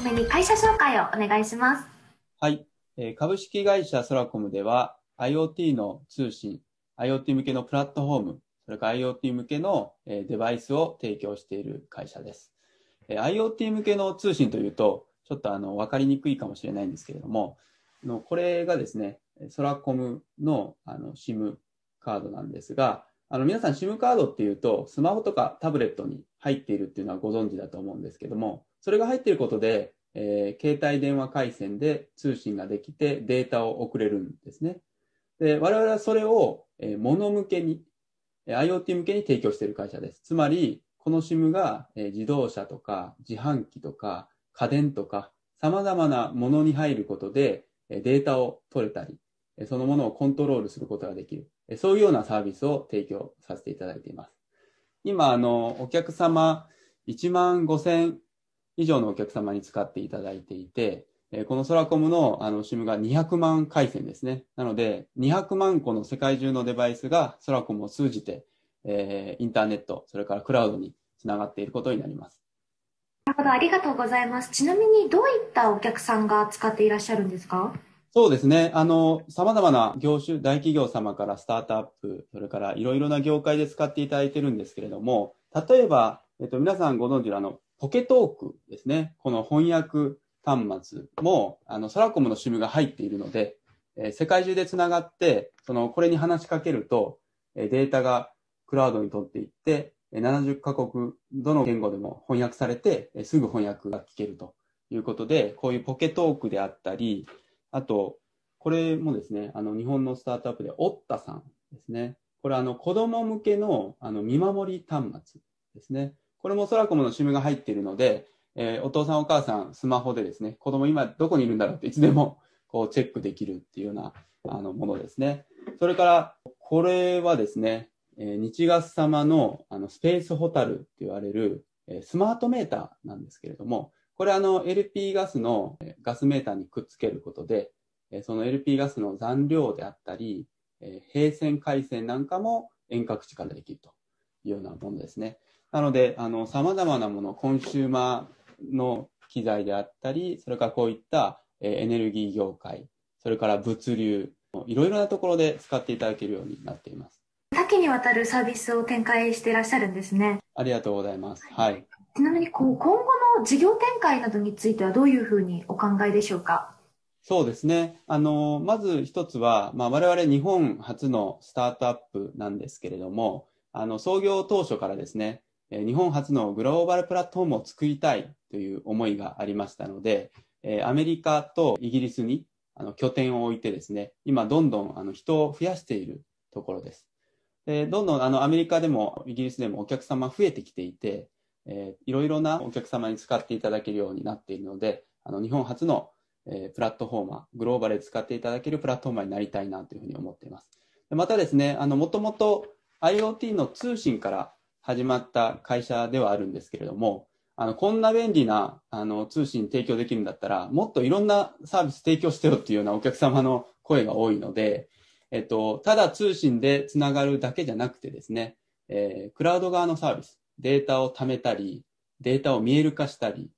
めに会社紹介をお願いします。はい。株式会社ソラコムでは IoT の通信、IoT 向けのプラットフォーム、それから IoT 向けのデバイスを提供している会社です。IoT 向けの通信というと、ちょっとあの分かりにくいかもしれないんですけれども、のこれがですね、ソラコムのあの SIM カードなんですが、あの皆さん SIM カードっていうと、スマホとかタブレットに入っているっていうのはご存知だと思うんですけども、それが入っていることで、えー、携帯電話回線で通信ができてデータを送れるんですね。で、我々はそれを、えー、物向けに、IoT 向けに提供している会社です。つまり、この SIM が、えー、自動車とか自販機とか家電とか様々なものに入ることで、データを取れたり、そのものをコントロールすることができる。そういうようなサービスを提供させていただいています。今、あの、お客様、1万5千以上のお客様に使っていただいていて、このソラコムのあの SIM が200万回線ですね。なので、200万個の世界中のデバイスがソラコムを通じて、えー、インターネット、それからクラウドにつながっていることになります。なるほど、ありがとうございます。ちなみに、どういったお客さんが使っていらっしゃるんですかそうですね。あの、様々な業種、大企業様からスタートアップ、それからいろいろな業界で使っていただいてるんですけれども、例えば、えっと、皆さんご存知のあの、ポケトークですね。この翻訳端末も、あの、ソラコムのシムが入っているので、えー、世界中でつながって、その、これに話しかけると、えー、データがクラウドに取っていって、70カ国、どの言語でも翻訳されて、すぐ翻訳が聞けるということで、こういうポケトークであったり、あと、これもですね、あの日本のスタートアップで、オッタさんですね。これ、あの子供向けのあの見守り端末ですね。これも空コムの SIM が入っているので、えー、お父さんお母さん、スマホでですね、子供今どこにいるんだろうっていつでもこうチェックできるっていうようなあのものですね。それから、これはですね、えー、日月様のあのスペースホタルって言われる、えー、スマートメーターなんですけれども、これあの LP ガスのガスメーターにくっつけることで、その LP ガスの残量であったり、平線回線なんかも遠隔地からできるというようなものですね。なので、あの、様々なもの、コンシューマーの機材であったり、それからこういったエネルギー業界、それから物流、いろいろなところで使っていただけるようになっています。多岐にわたるサービスを展開していらっしゃるんですね。ありがとうございます。はい。ちなみにこう今後事業展開などについてはどういうふうにお考えでしょうかそうですね。あの、まず一つは、まあ、我々日本初のスタートアップなんですけれども、あの、創業当初からですね、日本初のグローバルプラットフォームを作りたいという思いがありましたので、アメリカとイギリスにあの拠点を置いてですね、今どんどんあの人を増やしているところです。でどんどんあのアメリカでもイギリスでもお客様増えてきていて、えー、いろいろなお客様に使っていただけるようになっているので、あの日本初の、えー、プラットフォーマー、グローバルで使っていただけるプラットフォーマーになりたいなというふうに思っています。でまたですね、あの、もともと IoT の通信から始まった会社ではあるんですけれども、あの、こんな便利な、あの、通信提供できるんだったら、もっといろんなサービス提供してよっていうようなお客様の声が多いので、えっと、ただ通信でつながるだけじゃなくてですね、えー、クラウド側のサービス、データを貯めたり、データを見える化したり、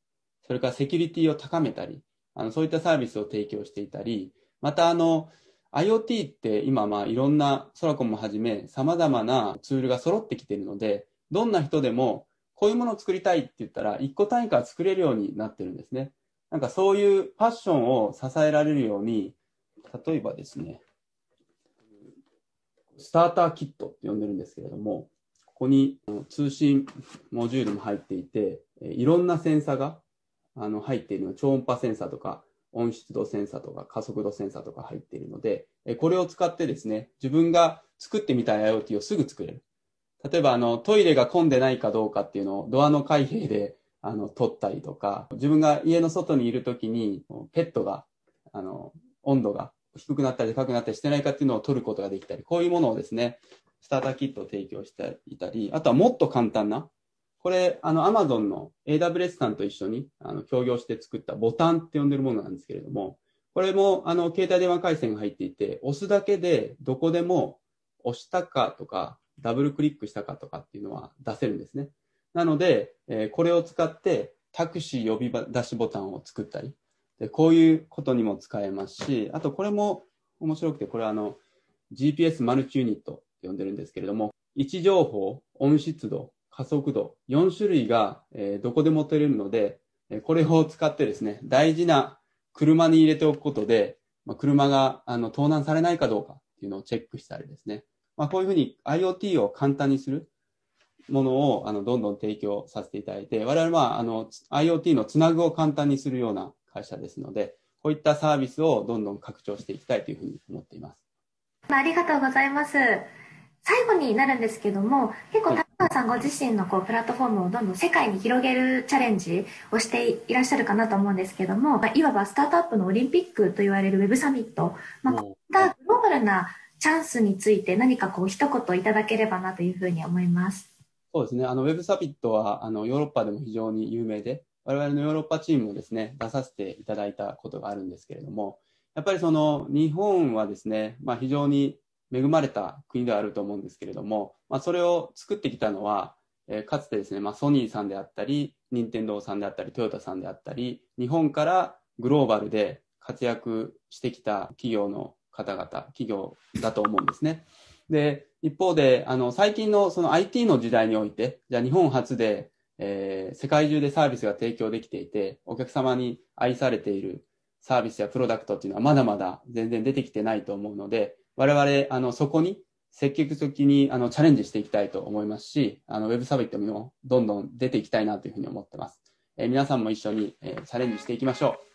それからセキュリティを高めたり、あのそういったサービスを提供していたり、またあの IoT って今まあいろんなソラコンもはじめ様々なツールが揃ってきているので、どんな人でもこういうものを作りたいって言ったら1個単位から作れるようになってるんですね。なんかそういうファッションを支えられるように、例えばですね、スターターキットって呼んでるんですけれども、こに通信モジュールも入っていて、いろんなセンサーがあの入っているの超音波センサーとか、温湿度センサーとか、加速度センサーとか入っているので、これを使ってですね、自分が作ってみたい IoT をすぐ作れる。例えば、あの、トイレが混んでないかどうかっていうのをドアの開閉で、あの、取ったりとか、自分が家の外にいるときに、ペットが、あの、温度が低くなったり高くなったりしてないかっていうのを取ることができたり、こういうものをですね、スターターキットを提供していたり、あとはもっと簡単な、これ、あの、アマゾンの AWS さんと一緒に、あの、協業して作ったボタンって呼んでるものなんですけれども、これも、あの、携帯電話回線が入っていて、押すだけで、どこでも押したかとか、ダブルクリックしたかとかっていうのは出せるんですね。なので、えー、これを使ってタクシー呼び出しボタンを作ったりで、こういうことにも使えますし、あとこれも面白くて、これはあの GPS マルチユニット呼んでるんですけれども、位置情報、温湿度、加速度、4種類が、えー、どこでも取れるので、これを使ってですね、大事な車に入れておくことで、まあ、車があの盗難されないかどうかっていうのをチェックしたりですね、まあ、こういうふうに IoT を簡単にするものをあのどんどん提供させていただいて、我々はあの IoT のつなぐを簡単にするような会社ですので、こういったサービスをどんどん拡張していきたいというふうに思っています。ありがとうございます。最後になるんですけども結構田川さんご自身のこうプラットフォームをどんどん世界に広げるチャレンジをしていらっしゃるかなと思うんですけども、まあ、いわばスタートアップのオリンピックと言われるウェブサミット、まあ、こういったグローバルなチャンスについて何かこう一言いただければなというふうに思います。そうですねあのウェブサミットはあのヨーロッパでも非常に有名で我々のヨーロッパチームもですね出させていただいたことがあるんですけれどもやっぱりその日本はですね、まあ、非常に恵まれた国ではあると思うんですけれども、まあ、それを作ってきたのは、えー、かつてですね、まあ、ソニーさんであったり、任天堂さんであったり、トヨタさんであったり、日本からグローバルで活躍してきた企業の方々、企業だと思うんですね。で、一方で、あの、最近のその IT の時代において、じゃあ日本初で、えー、世界中でサービスが提供できていて、お客様に愛されているサービスやプロダクトっていうのはまだまだ全然出てきてないと思うので、我々、あの、そこに積極的にあのチャレンジしていきたいと思いますし、あのウェブサミットにもどんどん出ていきたいなというふうに思ってます。えー、皆さんも一緒に、えー、チャレンジしていきましょう。